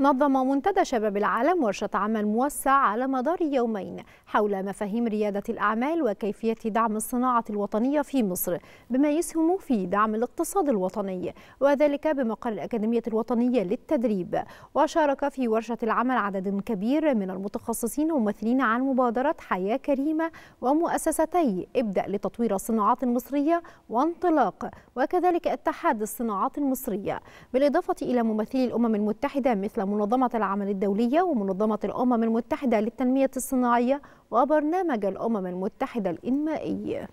نظم منتدى شباب العالم ورشة عمل موسع على مدار يومين حول مفاهيم ريادة الأعمال وكيفية دعم الصناعة الوطنية في مصر بما يسهم في دعم الاقتصاد الوطني وذلك بمقر الأكاديمية الوطنية للتدريب وشارك في ورشة العمل عدد كبير من المتخصصين وممثلين عن مبادرة حياة كريمة ومؤسستي ابدأ لتطوير الصناعات المصرية وانطلاق وكذلك اتحاد الصناعات المصرية بالإضافة إلى ممثلي الأمم المتحدة مثل منظمة العمل الدولية ومنظمة الأمم المتحدة للتنمية الصناعية وبرنامج الأمم المتحدة الإنمائي